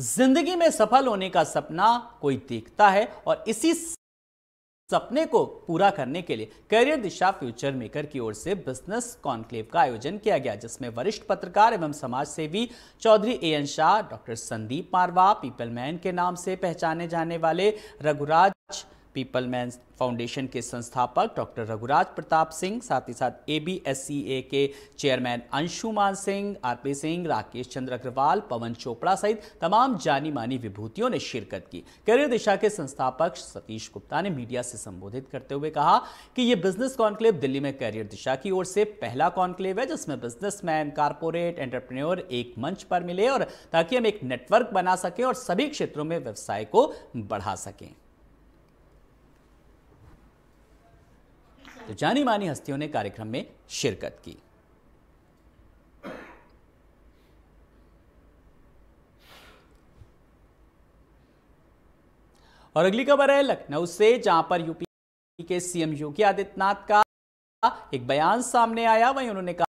जिंदगी में सफल होने का सपना कोई देखता है और इसी सपने को पूरा करने के लिए करियर दिशा फ्यूचर मेकर की ओर से बिजनेस कॉन्क्लेव का आयोजन किया गया जिसमें वरिष्ठ पत्रकार एवं समाज सेवी Chaudhary A N Shah doctor Sandeep Marwah Peepal Man के नाम से पहचाने जाने वाले रघुराज पीपल मैन फाउंडेशन के संस्थापक डॉक्टर रघुराज प्रताप सिंह साथ ही साथ A K chairman Anshuman Singh RP Singh Rakesh Chandra Agarwal Pawan Chopra सहित तमाम जानी मानी विभूतियों ने शिरकत की करियर दिशा के संस्थापक सतीश गुप्ता ने मीडिया से संबोधित करते हुए कहा कि यह बिजनेस कॉन्क्लेव दिल्ली में करियर दिशा की ओर से पहला कॉन्क्लेव है जिसमें बिजनेसमैन कारपोरेट एंटरप्रेन्योर एक मंच पर मिले और ताकि हम एक नेटवर्क बना सकें और सभी क्षेत्रों में व्यवसाय को बढ़ा सकें तो जानी मानी हस्तियों ने कार्यक्रम में शिरकत की और अगली खबर है लखनऊ से जहां पर यूपी के सीएम योगी आदित्यनाथ का एक बयान सामने आया वहीं उन्होंने कहा